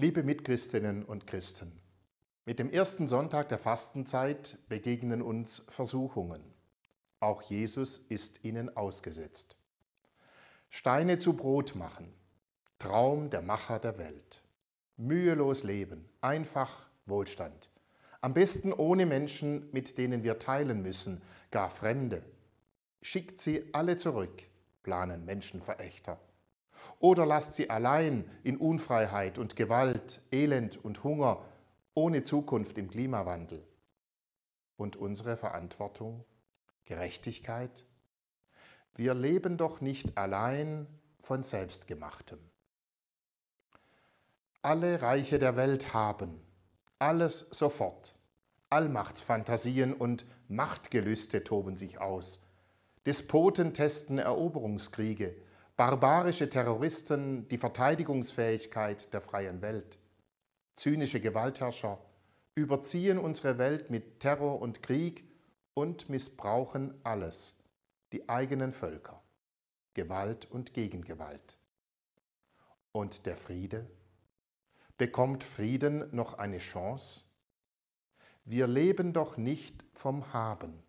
Liebe Mitchristinnen und Christen, mit dem ersten Sonntag der Fastenzeit begegnen uns Versuchungen. Auch Jesus ist ihnen ausgesetzt. Steine zu Brot machen, Traum der Macher der Welt. Mühelos leben, einfach Wohlstand. Am besten ohne Menschen, mit denen wir teilen müssen, gar Fremde. Schickt sie alle zurück, planen Menschenverächter. Oder lasst sie allein in Unfreiheit und Gewalt, Elend und Hunger, ohne Zukunft im Klimawandel. Und unsere Verantwortung? Gerechtigkeit? Wir leben doch nicht allein von Selbstgemachtem. Alle Reiche der Welt haben, alles sofort. Allmachtsfantasien und Machtgelüste toben sich aus. Despoten testen Eroberungskriege barbarische Terroristen die Verteidigungsfähigkeit der freien Welt. Zynische Gewaltherrscher überziehen unsere Welt mit Terror und Krieg und missbrauchen alles, die eigenen Völker, Gewalt und Gegengewalt. Und der Friede? Bekommt Frieden noch eine Chance? Wir leben doch nicht vom Haben.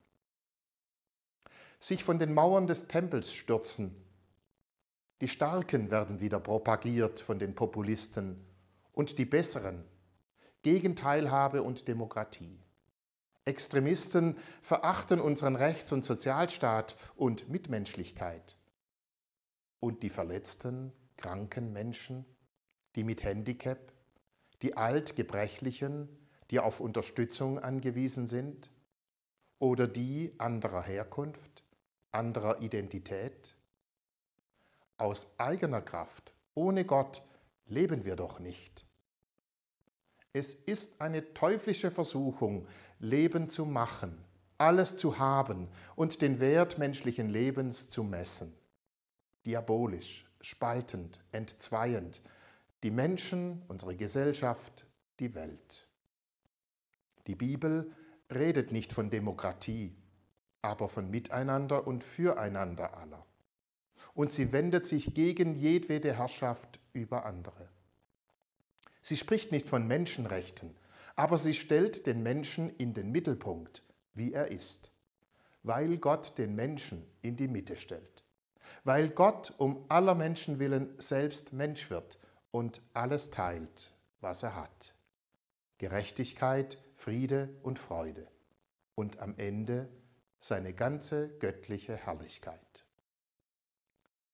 Sich von den Mauern des Tempels stürzen, die Starken werden wieder propagiert von den Populisten und die Besseren gegen Teilhabe und Demokratie. Extremisten verachten unseren Rechts- und Sozialstaat und Mitmenschlichkeit. Und die verletzten, kranken Menschen, die mit Handicap, die altgebrechlichen, die auf Unterstützung angewiesen sind, oder die anderer Herkunft, anderer Identität, aus eigener Kraft, ohne Gott, leben wir doch nicht. Es ist eine teuflische Versuchung, Leben zu machen, alles zu haben und den Wert menschlichen Lebens zu messen. Diabolisch, spaltend, entzweiend, die Menschen, unsere Gesellschaft, die Welt. Die Bibel redet nicht von Demokratie, aber von Miteinander und Füreinander aller und sie wendet sich gegen jedwede Herrschaft über andere. Sie spricht nicht von Menschenrechten, aber sie stellt den Menschen in den Mittelpunkt, wie er ist, weil Gott den Menschen in die Mitte stellt, weil Gott um aller Menschen willen selbst Mensch wird und alles teilt, was er hat. Gerechtigkeit, Friede und Freude und am Ende seine ganze göttliche Herrlichkeit.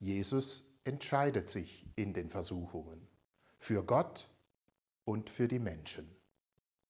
Jesus entscheidet sich in den Versuchungen für Gott und für die Menschen.